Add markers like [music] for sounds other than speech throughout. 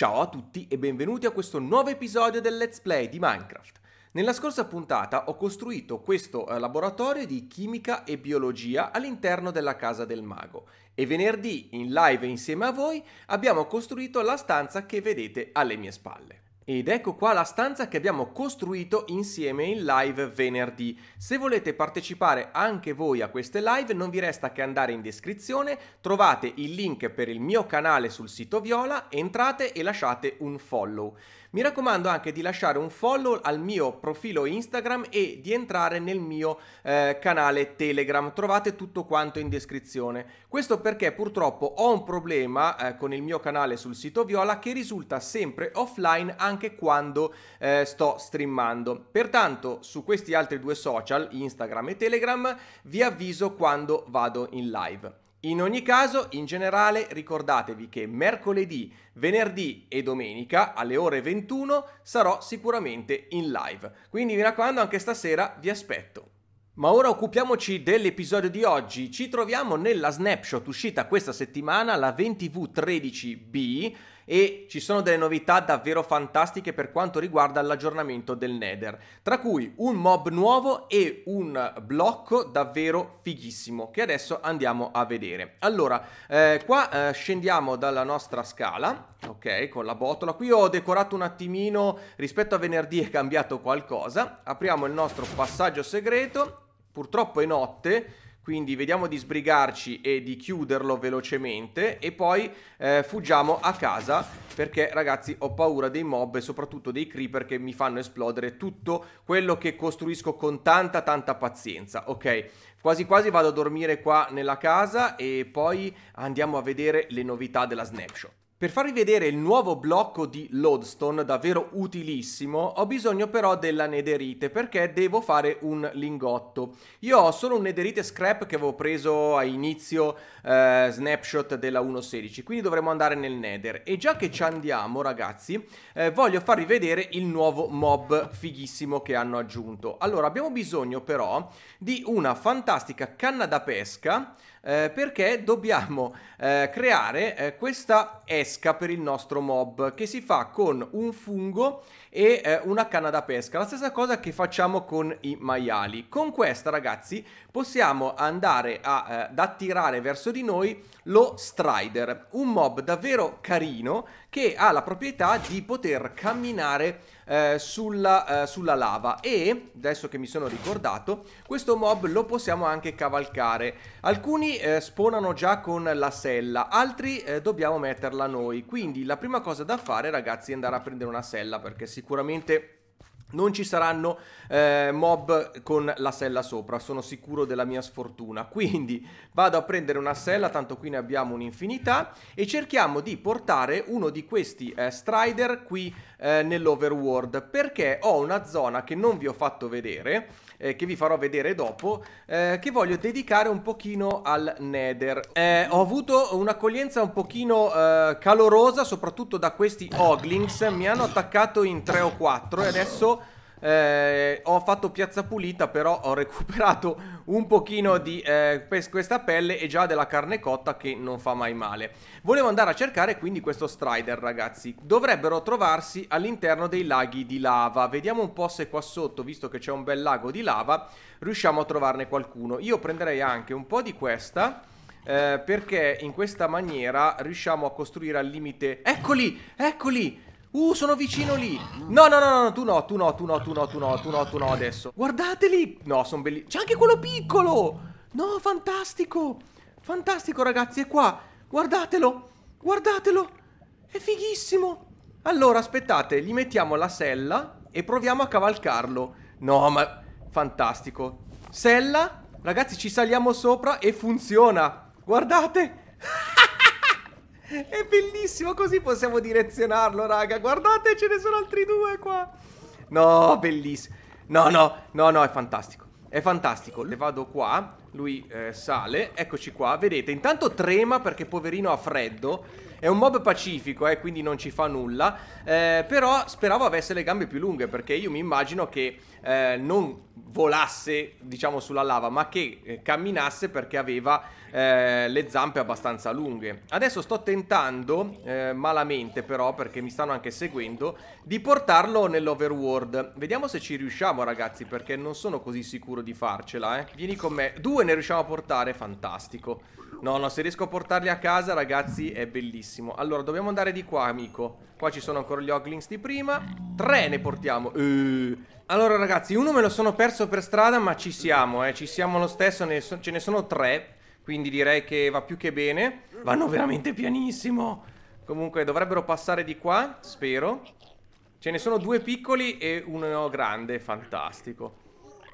Ciao a tutti e benvenuti a questo nuovo episodio del Let's Play di Minecraft. Nella scorsa puntata ho costruito questo eh, laboratorio di chimica e biologia all'interno della casa del mago e venerdì in live insieme a voi abbiamo costruito la stanza che vedete alle mie spalle. Ed ecco qua la stanza che abbiamo costruito insieme in live venerdì. Se volete partecipare anche voi a queste live non vi resta che andare in descrizione, trovate il link per il mio canale sul sito Viola, entrate e lasciate un follow. Mi raccomando anche di lasciare un follow al mio profilo Instagram e di entrare nel mio eh, canale Telegram, trovate tutto quanto in descrizione. Questo perché purtroppo ho un problema eh, con il mio canale sul sito Viola che risulta sempre offline anche anche quando eh, sto streamando. Pertanto su questi altri due social, Instagram e Telegram, vi avviso quando vado in live. In ogni caso, in generale, ricordatevi che mercoledì, venerdì e domenica alle ore 21 sarò sicuramente in live. Quindi mi raccomando, anche stasera vi aspetto. Ma ora occupiamoci dell'episodio di oggi. Ci troviamo nella snapshot uscita questa settimana, la 20V13B e ci sono delle novità davvero fantastiche per quanto riguarda l'aggiornamento del Nether, tra cui un mob nuovo e un blocco davvero fighissimo che adesso andiamo a vedere. Allora, eh, qua eh, scendiamo dalla nostra scala, ok, con la botola. Qui ho decorato un attimino, rispetto a venerdì è cambiato qualcosa. Apriamo il nostro passaggio segreto Purtroppo è notte quindi vediamo di sbrigarci e di chiuderlo velocemente e poi eh, fuggiamo a casa perché ragazzi ho paura dei mob e soprattutto dei creeper che mi fanno esplodere tutto quello che costruisco con tanta tanta pazienza, ok? Quasi quasi vado a dormire qua nella casa e poi andiamo a vedere le novità della snapshot. Per farvi vedere il nuovo blocco di lodestone davvero utilissimo ho bisogno però della nederite perché devo fare un lingotto. Io ho solo un nederite scrap che avevo preso a inizio eh, snapshot della 1.16 quindi dovremo andare nel nether e già che ci andiamo ragazzi eh, voglio farvi vedere il nuovo mob fighissimo che hanno aggiunto. Allora abbiamo bisogno però di una fantastica canna da pesca eh, perché dobbiamo eh, creare eh, questa esca per il nostro mob che si fa con un fungo e eh, una canna da pesca, la stessa cosa che facciamo con i maiali. Con questa ragazzi possiamo andare a, eh, ad attirare verso di noi lo Strider, un mob davvero carino che ha la proprietà di poter camminare eh, sulla, eh, sulla, lava e, adesso che mi sono ricordato, questo mob lo possiamo anche cavalcare. Alcuni eh, spawnano già con la sella, altri eh, dobbiamo metterla noi. Quindi la prima cosa da fare ragazzi è andare a prendere una sella perché sicuramente non ci saranno eh, mob con la sella sopra, sono sicuro della mia sfortuna. [laughs] Quindi vado a prendere una sella, tanto qui ne abbiamo un'infinità, e cerchiamo di portare uno di questi eh, strider qui eh, nell'overworld, perché ho una zona che non vi ho fatto vedere, eh, che vi farò vedere dopo, eh, che voglio dedicare un pochino al Nether. Eh, ho avuto un'accoglienza un pochino eh, calorosa, soprattutto da questi Oglings, mi hanno attaccato in 3 o 4 e adesso eh, ho fatto piazza pulita, però ho [laughs] recuperato un pochino di eh, questa pelle e già della carne cotta che non fa mai male. Volevo andare a cercare quindi questo Strider, ragazzi. Dovrebbero trovarsi all'interno dei laghi di lava. Vediamo un po' se qua sotto, visto che c'è un bel lago di lava, riusciamo a trovarne qualcuno. Io prenderei anche un po' di questa... Eh, perché in questa maniera riusciamo a costruire al limite Eccoli! Eccoli! Uh, sono vicino lì. No, no, no, no, tu no, tu no, tu no, tu no, tu no, tu no, tu no adesso. Guardateli. No, sono belli. C'è anche quello piccolo. No, fantastico. Fantastico, ragazzi, è qua. Guardatelo. Guardatelo. È fighissimo. Allora, aspettate, gli mettiamo la sella e proviamo a cavalcarlo. No, ma... Fantastico. Sella. Ragazzi, ci saliamo sopra e funziona. Guardate. Ah! [laughs] È bellissimo, così possiamo direzionarlo, raga. Guardate, ce ne sono altri due qua. No, bellissimo. No, no, no, no, è fantastico. È fantastico. Le vado qua. Lui eh, sale, eccoci qua, vedete, intanto trema perché poverino ha freddo È un mob pacifico, eh, quindi non ci fa nulla eh, Però speravo avesse le gambe più lunghe perché io mi immagino che eh, non volasse, diciamo, sulla lava Ma che eh, camminasse perché aveva eh, le zampe abbastanza lunghe Adesso sto tentando, eh, malamente però, perché mi stanno anche seguendo Di portarlo nell'overworld Vediamo se ci riusciamo ragazzi, perché non sono così sicuro di farcela, eh Vieni con me Due due ne riusciamo a portare, fantastico. No, no, se riesco a portarli a casa, ragazzi, è bellissimo. Allora, dobbiamo andare di qua, amico. Qua ci sono ancora gli Oglings di prima. Tre ne portiamo. Uh. Allora, ragazzi, uno me lo sono perso per strada, ma ci siamo, eh. Ci siamo lo stesso, ne so ce ne sono tre. Quindi direi che va più che bene. Vanno veramente pianissimo. Comunque, dovrebbero passare di qua, spero. Ce ne sono due piccoli e uno grande, fantastico.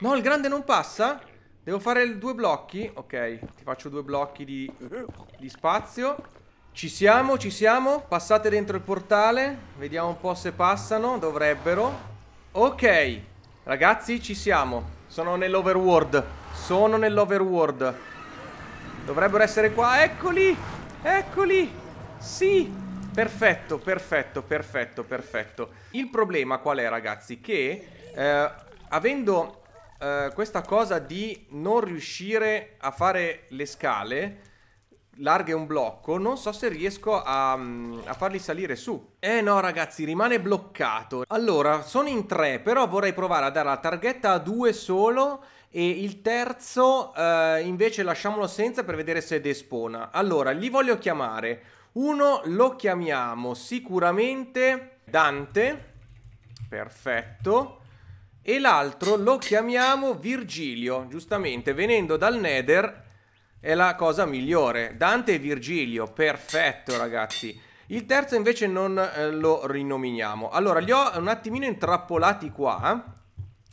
No, il grande non passa? Devo fare due blocchi. Ok, ti faccio due blocchi di, di spazio. Ci siamo, ci siamo. Passate dentro il portale. Vediamo un po' se passano. Dovrebbero. Ok, ragazzi, ci siamo. Sono nell'overworld. Sono nell'overworld. Dovrebbero essere qua. Eccoli. Eccoli. Sì. Perfetto, perfetto, perfetto, perfetto. Il problema qual è, ragazzi? Che eh, avendo eh, questa cosa di non riuscire a fare le scale larghe un blocco, non so se riesco a, mm, a, farli salire su. Eh no ragazzi, rimane bloccato. Allora, sono in tre, però vorrei provare a dare la targhetta a due solo e il terzo eh, invece lasciamolo senza per vedere se despona. Allora, li voglio chiamare. Uno lo chiamiamo sicuramente Dante, perfetto e l'altro lo chiamiamo Virgilio, giustamente, venendo dal Nether è la cosa migliore. Dante e Virgilio, perfetto ragazzi. Il terzo invece non eh, lo rinominiamo. Allora, li ho un attimino intrappolati qua.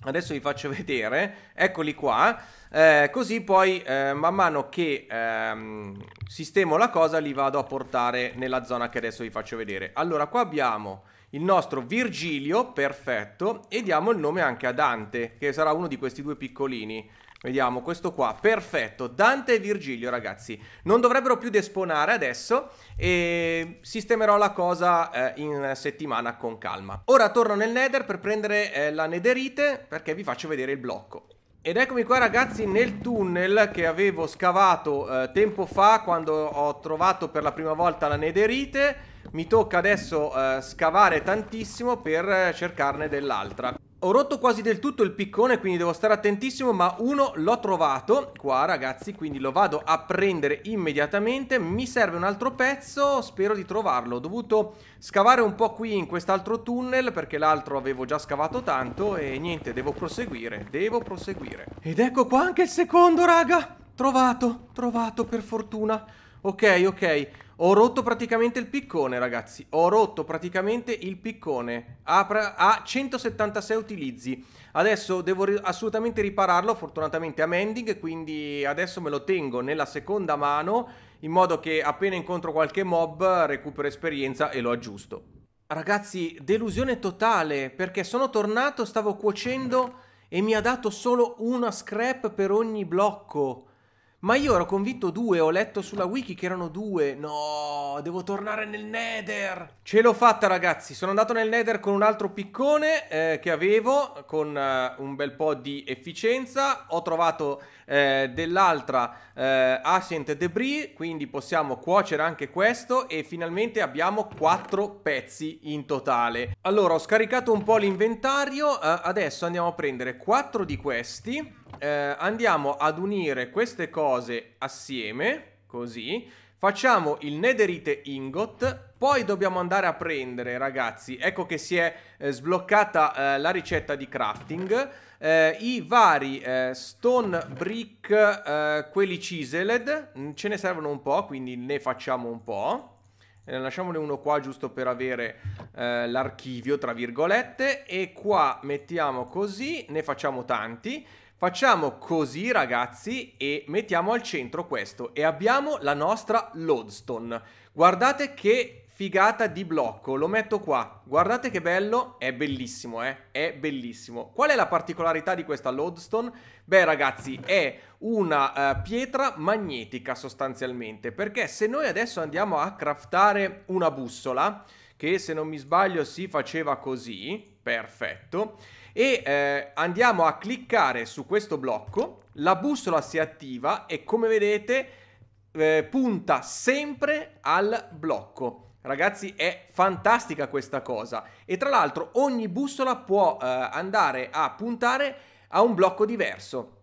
Adesso vi faccio [laughs] vedere, eccoli qua, eh, così poi eh, man mano che ehm, sistemo la cosa li vado a portare nella zona che adesso vi faccio vedere. Allora qua abbiamo il nostro Virgilio, perfetto, e diamo il nome anche a Dante, che sarà uno di questi due piccolini. Vediamo, questo qua, perfetto, Dante e Virgilio ragazzi, non dovrebbero più desponare adesso e sistemerò la cosa eh, in settimana con calma. Ora torno nel nether per prendere eh, la nederite perché vi faccio vedere il blocco. Ed eccomi qua ragazzi nel tunnel che avevo scavato eh, tempo fa quando ho trovato per la prima volta la nederite mi tocca adesso uh, scavare tantissimo per eh, cercarne dell'altra. Ho rotto quasi del tutto il piccone, quindi devo stare attentissimo, ma uno l'ho trovato qua, ragazzi, quindi lo vado a prendere immediatamente. Mi serve un altro pezzo, spero di trovarlo. Ho dovuto scavare un po' qui in quest'altro tunnel, perché l'altro avevo già scavato tanto, e niente, devo proseguire, devo proseguire. Ed ecco qua anche il secondo, raga! Trovato, trovato, per fortuna. Ok, ok. Ho rotto praticamente il piccone, ragazzi. Ho rotto praticamente il piccone. Ha, 176 utilizzi. Adesso devo assolutamente ripararlo, fortunatamente a Mending, quindi adesso me lo tengo nella seconda mano, in modo che appena incontro qualche mob recupero esperienza e lo aggiusto. Ragazzi, delusione totale, perché sono tornato, stavo cuocendo e mi ha dato solo una scrap per ogni blocco. Ma io ero convinto due, ho letto sulla wiki che erano due. No, devo tornare nel Nether. Ce l'ho fatta, ragazzi. Sono andato nel Nether con un altro piccone eh, che avevo, con eh, un bel po' di efficienza. Ho trovato eh, dell'altra eh, Ascent Debris, quindi possiamo cuocere anche questo e finalmente abbiamo quattro pezzi in totale. Allora, ho scaricato un po' l'inventario. Eh, adesso andiamo a prendere quattro di questi eh, andiamo ad unire queste cose assieme, così, facciamo il netherite ingot, poi dobbiamo andare a prendere, ragazzi, ecco che si è eh, sbloccata eh, la ricetta di crafting, eh, i vari eh, stone brick, eh, quelli chiseled, mm, ce ne servono un po', quindi ne facciamo un po'. Eh, lasciamone uno qua giusto per avere l'archivio, tra virgolette, e qua mettiamo così, ne facciamo tanti. Facciamo così ragazzi e mettiamo al centro questo e abbiamo la nostra lodestone. Guardate che figata di blocco, lo metto qua. Guardate che bello, è bellissimo eh, è bellissimo. Qual è la particolarità di questa lodestone? Beh ragazzi è una uh, pietra magnetica sostanzialmente perché se noi adesso andiamo a craftare una bussola che se non mi sbaglio si faceva così, perfetto e eh, andiamo a cliccare su questo blocco, la bussola si attiva e come vedete eh, punta sempre al blocco. Ragazzi è fantastica questa cosa e tra l'altro ogni bussola può eh, andare a puntare a un blocco diverso.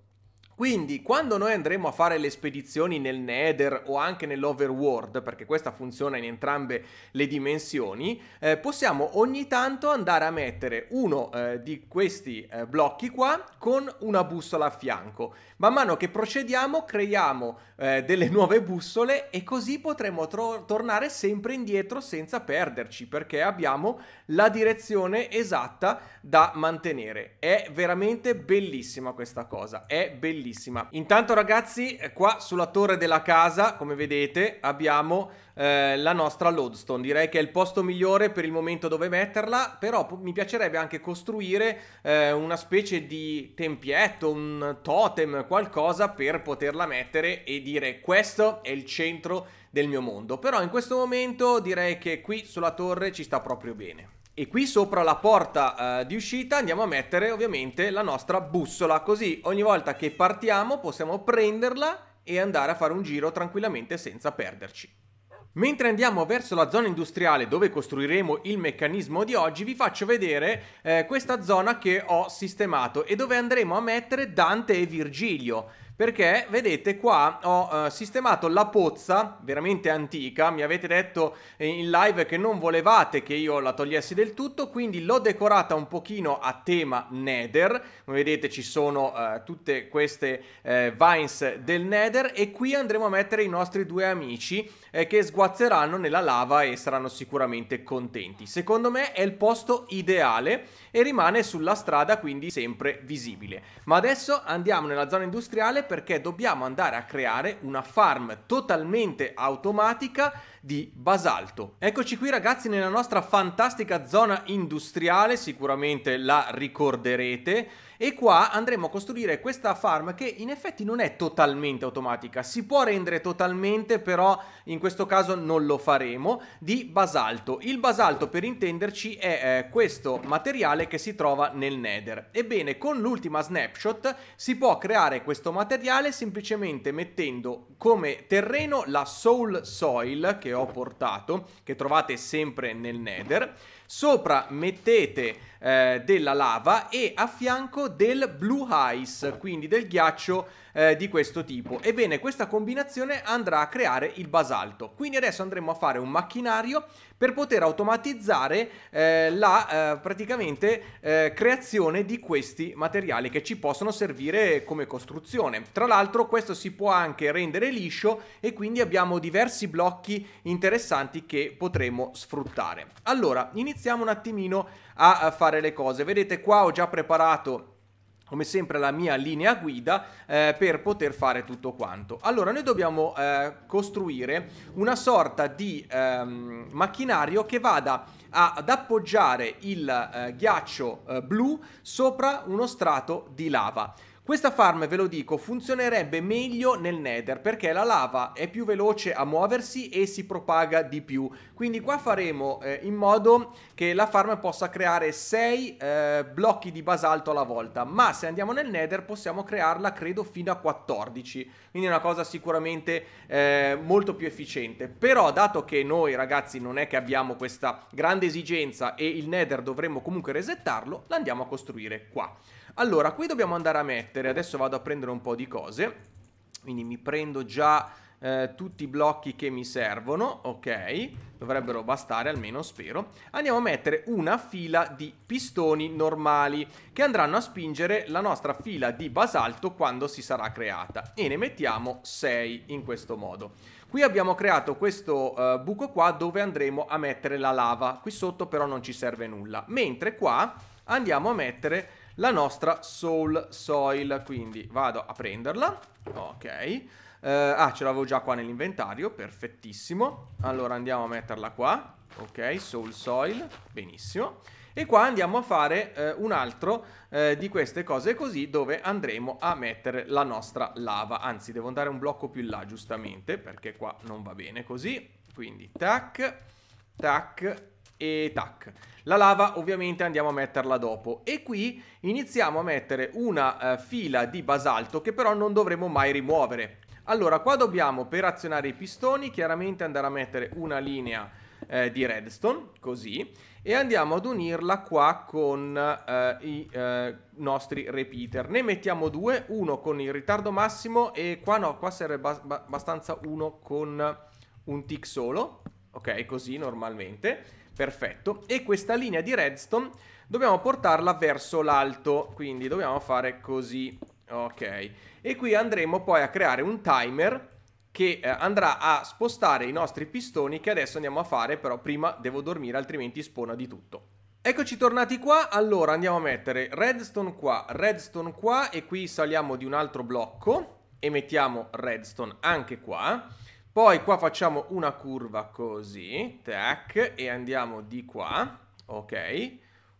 Quindi quando noi andremo a fare le spedizioni nel Nether o anche nell'Overworld, perché questa funziona in entrambe le dimensioni, eh, possiamo ogni tanto andare a mettere uno eh, di questi eh, blocchi qua con una bussola a fianco. Man mano che procediamo creiamo eh, delle nuove bussole e così potremo tornare sempre indietro senza perderci perché abbiamo la direzione esatta da mantenere. È veramente bellissima questa cosa, è bellissima tantissima. Intanto ragazzi, eh, qua sulla torre della casa, come vedete, abbiamo eh, la nostra lodestone. Direi che è il posto migliore per il momento dove metterla, però mi piacerebbe anche costruire eh, una specie di tempietto, un totem, qualcosa per poterla mettere e dire questo è il centro del mio mondo. Però in questo momento direi che qui sulla torre ci sta proprio bene. E qui sopra la porta eh, di uscita andiamo a mettere ovviamente la nostra bussola, così ogni volta che partiamo possiamo prenderla e andare a fare un giro tranquillamente senza perderci. Mentre andiamo verso la zona industriale dove costruiremo il meccanismo di oggi vi faccio vedere eh, questa zona che ho sistemato e dove andremo a mettere Dante e Virgilio perché vedete qua ho uh, sistemato la pozza veramente antica, mi avete detto in live che non volevate che io la togliessi del tutto, quindi l'ho decorata un pochino a tema Nether, come vedete ci sono uh, tutte queste uh, vines del Nether e qui andremo a mettere i nostri due amici eh, che sguazzeranno nella lava e saranno sicuramente contenti. Secondo me è il posto ideale e rimane sulla strada quindi sempre visibile. Ma adesso andiamo nella zona industriale perché dobbiamo andare a creare una farm totalmente automatica di basalto. Eccoci qui ragazzi nella nostra fantastica zona industriale, sicuramente la ricorderete, e qua andremo a costruire questa farm che in effetti non è totalmente automatica, si può rendere totalmente però in questo caso non lo faremo, di basalto. Il basalto per intenderci è eh, questo materiale che si trova nel nether. Ebbene con l'ultima snapshot si può creare questo materiale semplicemente mettendo come terreno la soul soil che che ho portato, che trovate sempre nel Nether. Sopra mettete eh, della lava e a fianco del blue ice, quindi del ghiaccio eh, di questo tipo. Ebbene, questa combinazione andrà a creare il basalto. Quindi adesso andremo a fare un macchinario per poter automatizzare eh, la eh, praticamente eh, creazione di questi materiali che ci possono servire come costruzione. Tra l'altro questo si può anche rendere liscio e quindi abbiamo diversi blocchi interessanti che potremo sfruttare. Allora, iniziamo un attimino a fare fare le cose. Vedete qua ho già preparato come sempre la mia linea guida eh, per poter fare tutto quanto. Allora noi dobbiamo eh, costruire una sorta di ehm, macchinario che vada ad appoggiare il eh, ghiaccio eh, blu sopra uno strato di lava. Questa farm, ve lo dico, funzionerebbe meglio nel nether perché la lava è più veloce a muoversi e si propaga di più. Quindi qua faremo eh, in modo che la farm possa creare 6 eh, blocchi di basalto alla volta, ma se andiamo nel nether possiamo crearla credo fino a 14, quindi è una cosa sicuramente eh, molto più efficiente. Però dato che noi ragazzi non è che abbiamo questa grande esigenza e il nether dovremmo comunque resettarlo, l'andiamo a costruire qua. Allora, qui dobbiamo andare a mettere, adesso vado a prendere un po' di cose, quindi mi prendo già eh, tutti i blocchi che mi servono, ok? Dovrebbero bastare almeno, spero. Andiamo a mettere una fila di pistoni normali che andranno a spingere la nostra fila di basalto quando si sarà creata. E ne mettiamo 6 in questo modo. Qui abbiamo creato questo eh, buco qua dove andremo a mettere la lava. Qui sotto però non ci serve nulla. Mentre qua andiamo a mettere la nostra Soul Soil. Quindi vado a prenderla. Ok. Uh, ah, ce l'avevo già qua nell'inventario, perfettissimo. Allora andiamo a metterla qua. Ok, Soul Soil, benissimo. E qua andiamo a fare uh, un altro uh, di queste cose così dove andremo a mettere la nostra lava. Anzi, devo andare un blocco più in là giustamente perché qua non va bene così. Quindi tac, tac e tac. La lava ovviamente andiamo a metterla dopo e qui iniziamo a mettere una eh, fila di basalto che però non dovremo mai rimuovere. Allora qua dobbiamo per azionare i pistoni chiaramente andare a mettere una linea eh, di redstone, così, e andiamo ad unirla qua con eh, i eh, nostri repeater. Ne mettiamo due, uno con il ritardo massimo e qua no, qua serve abbastanza uno con un tick solo, ok, così normalmente. Perfetto. E questa linea di redstone dobbiamo portarla verso l'alto, quindi dobbiamo fare così. Ok. E qui andremo poi a creare un timer che eh, andrà a spostare i nostri pistoni che adesso andiamo a fare, però prima devo dormire altrimenti spona di tutto. Eccoci tornati qua, allora andiamo a mettere redstone qua, redstone qua e qui saliamo di un altro blocco e mettiamo redstone anche qua. Poi qua facciamo una curva così, tac, e andiamo di qua, ok,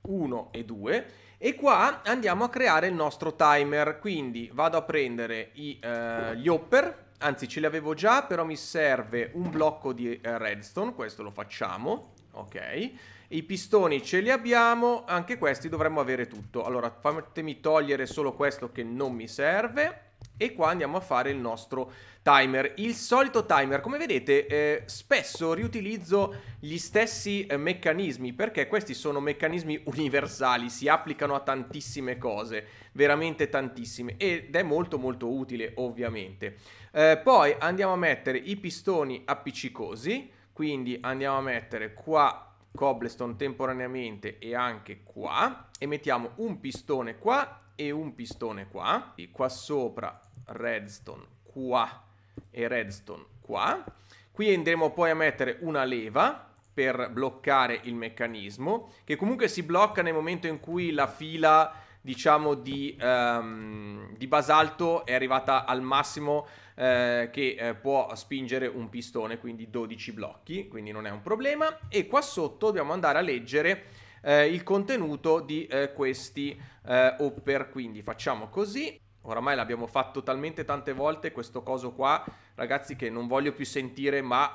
1 e 2. E qua andiamo a creare il nostro timer, quindi vado a prendere i, eh, gli hopper, anzi ce li avevo già, però mi serve un blocco di eh, redstone, questo lo facciamo, ok. I pistoni ce li abbiamo, anche questi dovremmo avere tutto. Allora fatemi togliere solo questo che non mi serve e qua andiamo a fare il nostro timer timer, il solito timer. Come vedete eh, spesso riutilizzo gli stessi eh, meccanismi perché questi sono meccanismi [laughs] universali, si applicano a tantissime cose, veramente tantissime ed è molto molto utile ovviamente. Eh, poi andiamo a mettere i pistoni appiccicosi, quindi andiamo a mettere qua cobblestone temporaneamente e anche qua e mettiamo un pistone qua e un pistone qua e qua sopra redstone qua e redstone qua. Qui andremo poi a mettere una leva per bloccare il meccanismo, che comunque si blocca nel momento in cui la fila, diciamo, di, um, di basalto è arrivata al massimo eh, che eh, può spingere un pistone, quindi 12 blocchi, quindi non è un problema. E qua sotto dobbiamo andare a leggere eh, il contenuto di eh, questi eh, hopper, quindi facciamo così oramai l'abbiamo fatto talmente tante volte questo coso qua, ragazzi, che non voglio più sentire ma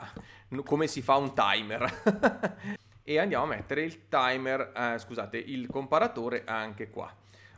come si fa un timer. [laughs] e andiamo a mettere il timer, eh, scusate, il comparatore anche qua.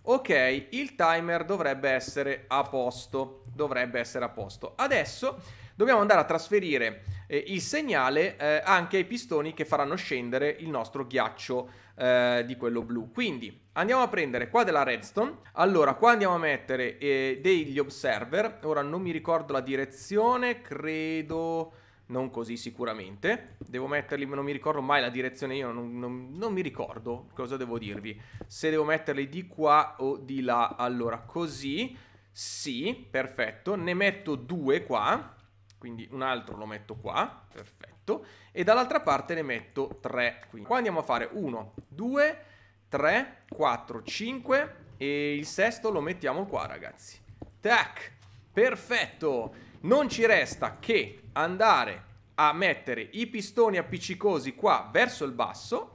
Ok, il timer dovrebbe essere a posto, dovrebbe essere a posto. Adesso dobbiamo andare a trasferire eh, il segnale eh, anche ai pistoni che faranno scendere il nostro ghiaccio eh, di quello blu. Quindi andiamo a prendere qua della redstone, allora qua andiamo a mettere eh, degli observer, ora non mi ricordo la direzione, credo non così sicuramente. Devo metterli, non mi ricordo mai la direzione, io non, non, non, mi ricordo cosa devo dirvi. Se devo metterli di qua o di là, allora così, sì, perfetto. Ne metto due qua, quindi un altro lo metto qua, perfetto, e dall'altra parte ne metto 3, quindi qua andiamo a fare 1, 2, 3, 4, 5 e il sesto lo mettiamo qua ragazzi, tac, perfetto, non ci resta che andare a mettere i pistoni appiccicosi qua verso il basso,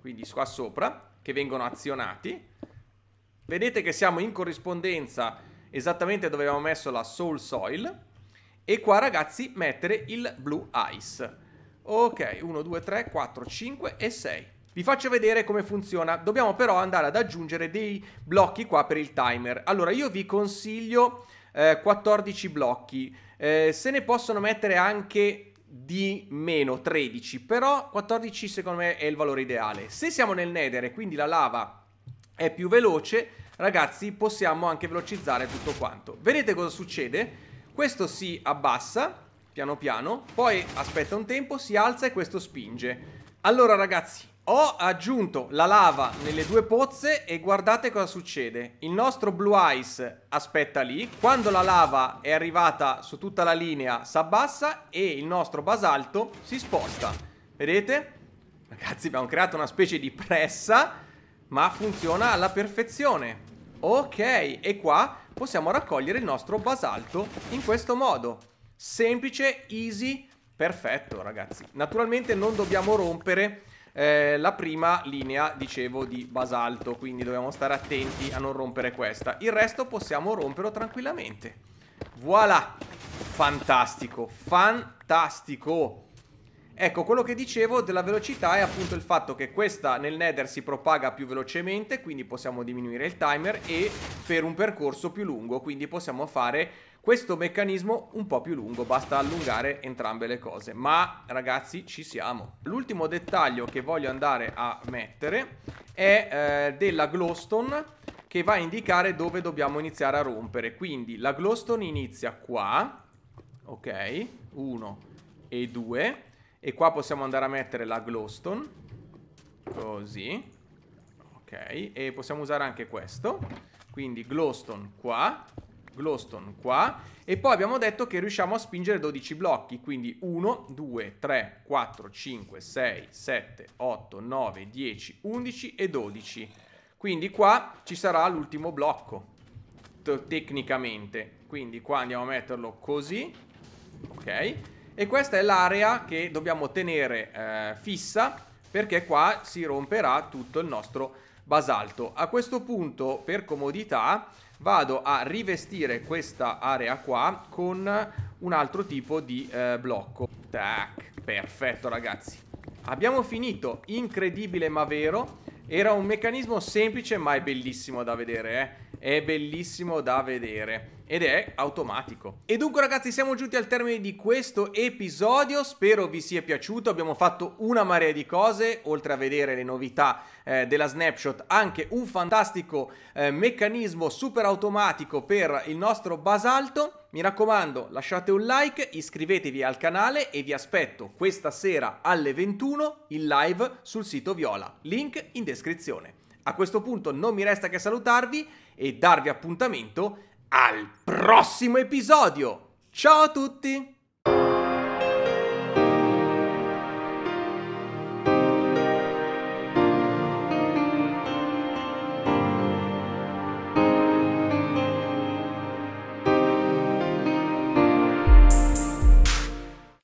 quindi qua sopra, che vengono azionati, vedete che siamo in corrispondenza esattamente dove abbiamo messo la soul soil, e qua ragazzi mettere il Blue Ice. Ok, 1, 2, 3, 4, 5 e 6. Vi faccio vedere come funziona, dobbiamo però andare ad aggiungere dei blocchi qua per il timer. Allora io vi consiglio eh, 14 blocchi, eh, se ne possono mettere anche di meno 13, però 14 secondo me è il valore ideale. Se siamo nel nether e quindi la lava è più veloce, ragazzi possiamo anche velocizzare tutto quanto. Vedete cosa succede? Questo si abbassa, piano piano, poi aspetta un tempo, si alza e questo spinge. Allora ragazzi, ho aggiunto la lava nelle due pozze e guardate cosa succede. Il nostro Blue Ice aspetta lì, quando la lava è arrivata su tutta la linea si abbassa e il nostro basalto si sposta. Vedete? Ragazzi abbiamo creato una specie di pressa ma funziona alla perfezione. Ok, e qua possiamo raccogliere il nostro basalto in questo modo. Semplice, easy, perfetto ragazzi. Naturalmente non dobbiamo rompere eh, la prima linea, dicevo, di basalto, quindi dobbiamo stare attenti a non rompere questa. Il resto possiamo romperlo tranquillamente. Voilà, fantastico, fantastico. Ecco, quello che dicevo della velocità è appunto il fatto che questa nel nether si propaga più velocemente, quindi possiamo diminuire il timer e per un percorso più lungo, quindi possiamo fare questo meccanismo un po' più lungo, basta allungare entrambe le cose. Ma ragazzi ci siamo. L'ultimo dettaglio che voglio andare a mettere è eh, della glowstone che va a indicare dove dobbiamo iniziare a rompere. Quindi la glowstone inizia qua, ok, 1 e 2 e qua possiamo andare a mettere la glowstone Così Ok E possiamo usare anche questo Quindi glowstone qua Glowstone qua E poi abbiamo detto che riusciamo a spingere 12 blocchi Quindi 1, 2, 3, 4, 5, 6, 7, 8, 9, 10, 11 e 12 Quindi qua ci sarà l'ultimo blocco Tecnicamente Quindi qua andiamo a metterlo così Ok e questa è l'area che dobbiamo tenere eh, fissa perché qua si romperà tutto il nostro basalto. A questo punto, per comodità, vado a rivestire questa area qua con un altro tipo di eh, blocco. Tac, perfetto ragazzi. Abbiamo finito, incredibile ma vero. Era un meccanismo semplice ma è bellissimo da vedere, eh. È bellissimo da vedere ed è automatico. E dunque ragazzi siamo giunti al termine di questo episodio, spero vi sia piaciuto, abbiamo fatto una marea di cose, oltre a vedere le novità eh, della snapshot, anche un fantastico eh, meccanismo super automatico per il nostro basalto. Mi raccomando lasciate un like, iscrivetevi al canale e vi aspetto questa sera alle 21 in live sul sito Viola, link in descrizione. A questo punto non mi resta che salutarvi e darvi appuntamento al prossimo episodio. Ciao a tutti!